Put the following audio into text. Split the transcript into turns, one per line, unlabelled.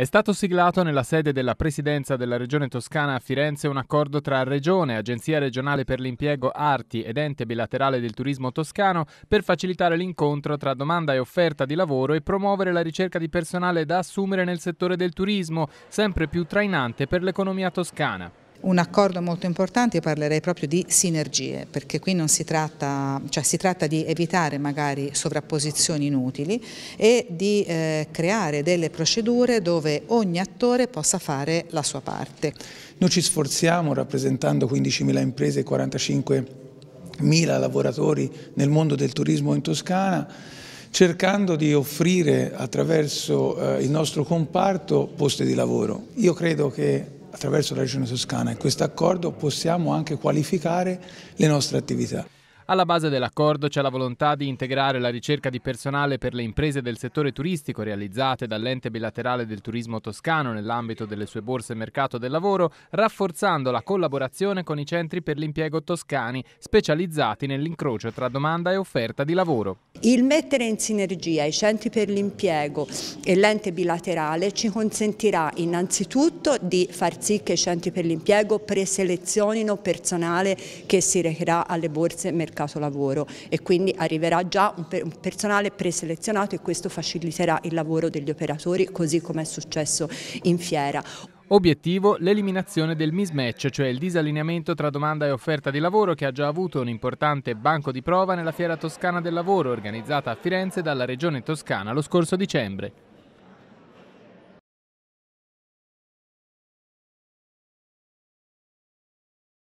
È stato siglato nella sede della Presidenza della Regione Toscana a Firenze un accordo tra Regione, Agenzia regionale per l'impiego Arti ed ente bilaterale del turismo toscano per facilitare l'incontro tra domanda e offerta di lavoro e promuovere la ricerca di personale da assumere nel settore del turismo, sempre più trainante per l'economia toscana
un accordo molto importante, io parlerei proprio di sinergie, perché qui si tratta, cioè si tratta di evitare magari sovrapposizioni inutili e di eh, creare delle procedure dove ogni attore possa fare la sua parte.
Noi ci sforziamo rappresentando 15.000 imprese e 45.000 lavoratori nel mondo del turismo in Toscana cercando di offrire attraverso eh, il nostro comparto posti di lavoro. Io credo che attraverso la Regione Toscana in questo accordo possiamo anche qualificare le nostre attività.
Alla base dell'accordo c'è la volontà di integrare la ricerca di personale per le imprese del settore turistico realizzate dall'ente bilaterale del turismo toscano nell'ambito delle sue borse mercato del lavoro, rafforzando la collaborazione con i centri per l'impiego toscani specializzati nell'incrocio tra domanda e offerta di lavoro.
Il mettere in sinergia i centri per l'impiego e l'ente bilaterale ci consentirà innanzitutto di far sì che i centri per l'impiego preselezionino personale che si recherà alle borse mercato mercato lavoro e quindi arriverà già un, per, un personale preselezionato e questo faciliterà il lavoro degli operatori così come è successo in fiera.
Obiettivo l'eliminazione del mismatch, cioè il disallineamento tra domanda e offerta di lavoro che ha già avuto un importante banco di prova nella Fiera Toscana del Lavoro organizzata a Firenze dalla Regione Toscana lo scorso dicembre.